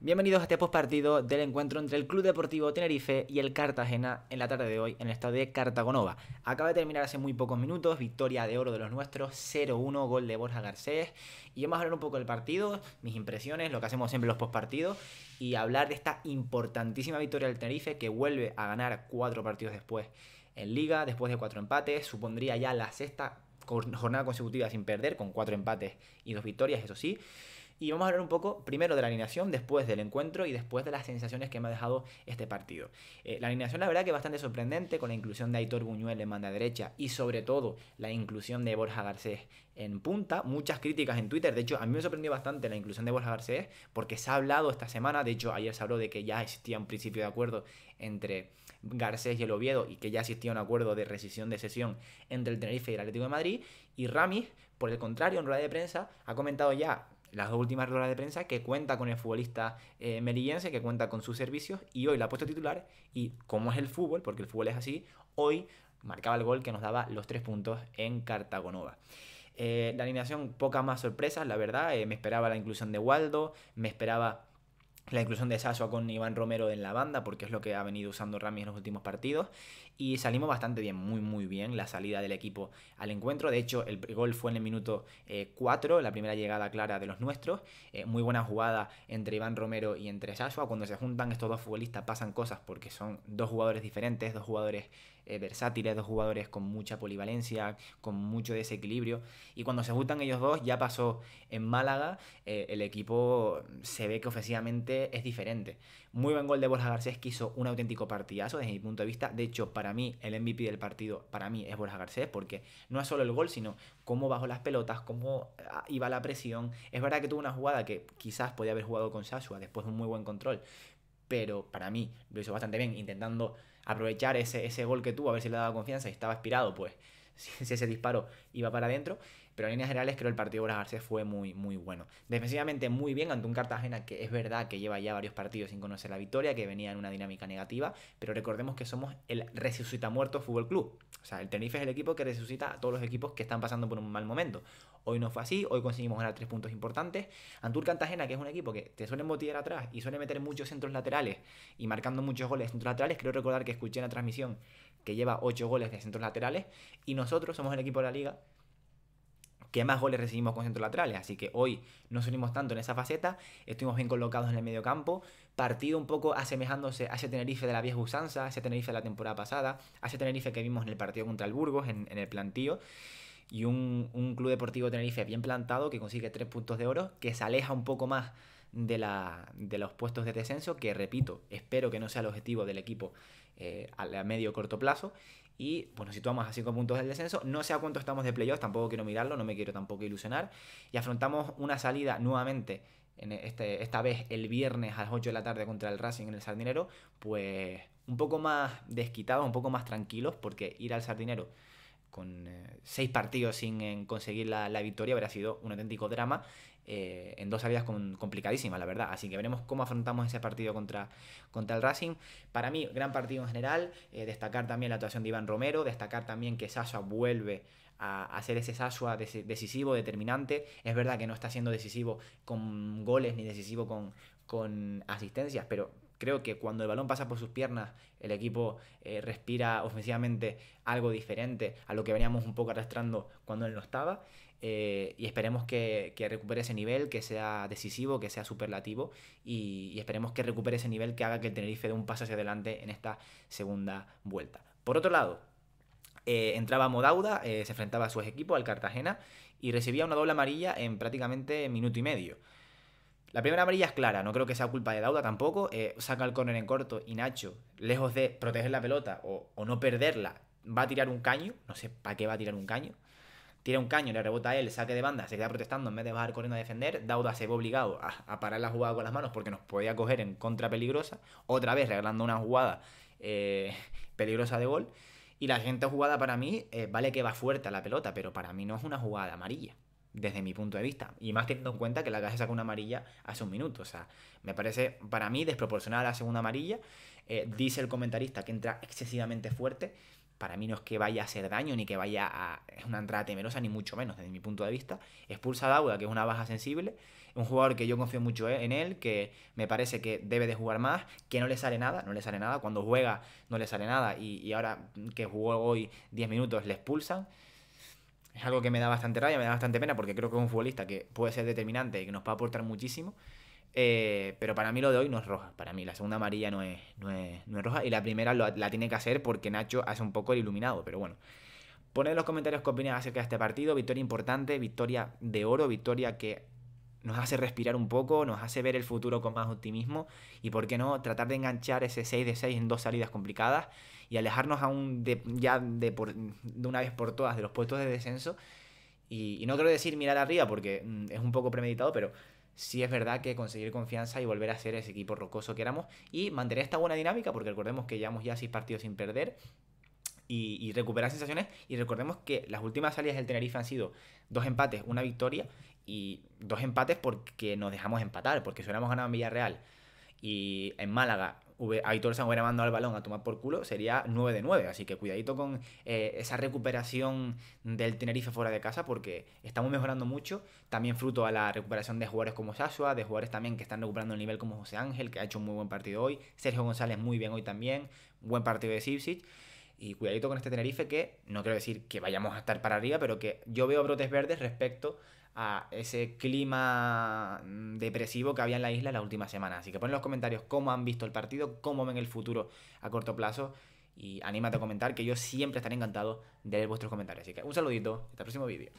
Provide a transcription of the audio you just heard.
Bienvenidos a este postpartido del encuentro entre el Club Deportivo Tenerife y el Cartagena en la tarde de hoy en el estadio de Cartagonova. Acaba de terminar hace muy pocos minutos, victoria de oro de los nuestros, 0-1, gol de Borja Garcés. Y vamos a hablar un poco del partido, mis impresiones, lo que hacemos siempre en los postpartidos y hablar de esta importantísima victoria del Tenerife que vuelve a ganar cuatro partidos después en Liga, después de cuatro empates, supondría ya la sexta jornada consecutiva sin perder, con cuatro empates y dos victorias, eso sí. Y vamos a hablar un poco primero de la alineación, después del encuentro y después de las sensaciones que me ha dejado este partido. Eh, la alineación, la verdad, que es bastante sorprendente con la inclusión de Aitor Buñuel en banda derecha y sobre todo la inclusión de Borja Garcés en punta. Muchas críticas en Twitter. De hecho, a mí me sorprendió bastante la inclusión de Borja Garcés porque se ha hablado esta semana. De hecho, ayer se habló de que ya existía un principio de acuerdo entre Garcés y el Oviedo y que ya existía un acuerdo de rescisión de sesión entre el Tenerife y el Atlético de Madrid. Y Rami por el contrario, en rueda de prensa ha comentado ya las dos últimas ruedas de prensa, que cuenta con el futbolista eh, merillense, que cuenta con sus servicios, y hoy la ha puesto titular, y como es el fútbol, porque el fútbol es así, hoy marcaba el gol que nos daba los tres puntos en Cartagonova. Eh, la alineación, pocas más sorpresas, la verdad, eh, me esperaba la inclusión de Waldo, me esperaba la inclusión de Sasua con Iván Romero en la banda, porque es lo que ha venido usando Rami en los últimos partidos. Y salimos bastante bien, muy, muy bien la salida del equipo al encuentro. De hecho, el gol fue en el minuto 4, eh, la primera llegada clara de los nuestros. Eh, muy buena jugada entre Iván Romero y entre Sasua. Cuando se juntan estos dos futbolistas pasan cosas porque son dos jugadores diferentes, dos jugadores eh, versátiles, dos jugadores con mucha polivalencia, con mucho desequilibrio. Y cuando se juntan ellos dos, ya pasó en Málaga, eh, el equipo se ve que ofensivamente es diferente. Muy buen gol de Borja Garcés, que hizo un auténtico partidazo desde mi punto de vista. De hecho, para mí, el MVP del partido, para mí, es Borja Garcés, porque no es solo el gol, sino cómo bajó las pelotas, cómo ah, iba la presión. Es verdad que tuvo una jugada que quizás podía haber jugado con Sasua después de un muy buen control, pero para mí lo hizo bastante bien, intentando aprovechar ese, gol que tuvo, a ver si le daba confianza y estaba inspirado, pues si, si ese disparo iba para adentro. Pero en líneas generales creo que el partido de Borja fue muy, muy bueno. Defensivamente muy bien ante un Cartagena que es verdad que lleva ya varios partidos sin conocer la victoria, que venía en una dinámica negativa, pero recordemos que somos el resucita muerto Fútbol Club. O sea, el Tenerife es el equipo que resucita a todos los equipos que están pasando por un mal momento. Hoy no fue así, hoy conseguimos ganar tres puntos importantes. Antur Cartagena, que es un equipo que te suele motivar atrás y suele meter muchos centros laterales y marcando muchos goles de centros laterales, creo recordar que escuché en la transmisión que lleva ocho goles de centros laterales y nosotros somos el equipo de la liga que más goles recibimos con centros laterales. Así que hoy nos unimos tanto en esa faceta, estuvimos bien colocados en el medio campo, partido un poco asemejándose a ese Tenerife de la vieja usanza, a ese Tenerife de la temporada pasada, a ese Tenerife que vimos en el partido contra el Burgos, en, el plantío. Y un, club deportivo Tenerife bien plantado que consigue tres puntos de oro, que se aleja un poco más de, de los puestos de descenso, que repito, espero que no sea el objetivo del equipo eh, a medio corto plazo y pues nos situamos a 5 puntos del descenso. No sé a cuánto estamos de playoffs, tampoco quiero mirarlo, no me quiero tampoco ilusionar. Y afrontamos una salida nuevamente, en este, esta vez el viernes a las 8 de la tarde contra el Racing en el Sardinero, pues un poco más desquitados, un poco más tranquilos, porque ir al Sardinero con eh, seis partidos sin eh, conseguir la, victoria, Habría sido un auténtico drama eh, en dos salidas complicadísimas, la verdad. Así que veremos cómo afrontamos ese partido contra, contra el Racing. Para mí, gran partido en general. destacar también la actuación de Iván Romero, destacar también que Sasha vuelve a, hacer ser ese Sasha decisivo, determinante. Es verdad que no está siendo decisivo con goles ni decisivo con, con asistencias, pero creo que cuando el balón pasa por sus piernas, el equipo eh, respira ofensivamente algo diferente a lo que veníamos un poco arrastrando cuando él no estaba. Eh, y esperemos que, recupere ese nivel, que sea decisivo, que sea superlativo. Y, esperemos que recupere ese nivel que haga que el Tenerife dé un paso hacia adelante en esta segunda vuelta. Por otro lado, eh, entraba Modauda, se enfrentaba a su equipo, al Cartagena, y recibía una doble amarilla en prácticamente minuto y medio. La primera amarilla es clara, no creo que sea culpa de Dauda tampoco. Eh, saca el córner en corto y Nacho, lejos de proteger la pelota o, no perderla, va a tirar un caño. No sé para qué va a tirar un caño. Tira un caño, le rebota a él, saque de banda, se queda protestando en vez de bajar corriendo a defender. Dauda se ve obligado a, parar la jugada con las manos porque nos podía coger en contra peligrosa. Otra vez regalando una jugada eh, peligrosa de gol. Y la siguiente jugada para mí, eh, vale que va fuerte a la pelota, pero para mí no es una jugada amarilla desde mi punto de vista. Y más teniendo en cuenta que la caja sacó una amarilla hace un minuto. O sea, me parece para mí desproporcionada la segunda amarilla. Eh, dice el comentarista que entra excesivamente fuerte. Para mí no es que vaya a hacer daño ni que vaya a. Es una entrada temerosa, ni mucho menos, desde mi punto de vista. Expulsa a que es una baja sensible. Un jugador que yo confío mucho eh, en él, que me parece que debe de jugar más, que no le sale nada, no le sale nada. Cuando juega, no le sale nada. Y, y ahora que jugó hoy 10 minutos, le expulsan es algo que me da bastante rabia, me da bastante pena, porque creo que es un futbolista que puede ser determinante y que nos va a aportar muchísimo. Eh, pero para mí lo de hoy no es roja. Para mí la segunda amarilla no es, roja. Y la primera la tiene que hacer porque Nacho hace un poco el iluminado. Pero bueno. Poned en los comentarios qué opinas acerca de este partido. Victoria importante, victoria de oro, victoria que nos hace respirar un poco, nos hace ver el futuro con más optimismo y, ¿por qué no?, tratar de enganchar ese 6 de 6 en dos salidas complicadas y alejarnos aún de, ya de, una vez por todas de los puestos de descenso. Y, no quiero decir mirar arriba porque mm, es un poco premeditado, pero sí es verdad que conseguir confianza y volver a ser ese equipo rocoso que éramos y mantener esta buena dinámica, porque recordemos que llevamos ya 6 partidos sin perder, y, recuperar sensaciones. Y recordemos que las últimas salidas del Tenerife han sido dos empates, una victoria y dos empates porque nos dejamos empatar, porque si hubiéramos ganado en Villarreal y en Málaga Aitor San hubiera mandado balón a tomar por culo, sería 9 de 9. Así que cuidadito con eh, esa recuperación del Tenerife fuera de casa porque estamos mejorando mucho. También fruto a la recuperación de jugadores como Sasua, de jugadores también que están recuperando el nivel como José Ángel, que ha hecho un muy buen partido hoy. Sergio González muy bien hoy también. Buen partido de Sipsic. Y cuidadito con este Tenerife que, no quiero decir que vayamos a estar para arriba, pero que yo veo brotes verdes respecto a ese clima mm, depresivo que había en la isla la última semana. Así que pon en los comentarios cómo han visto el partido, cómo ven el futuro a corto plazo y anímate a comentar que yo siempre estaré encantado de leer vuestros comentarios. Así que un saludito, hasta el próximo vídeo.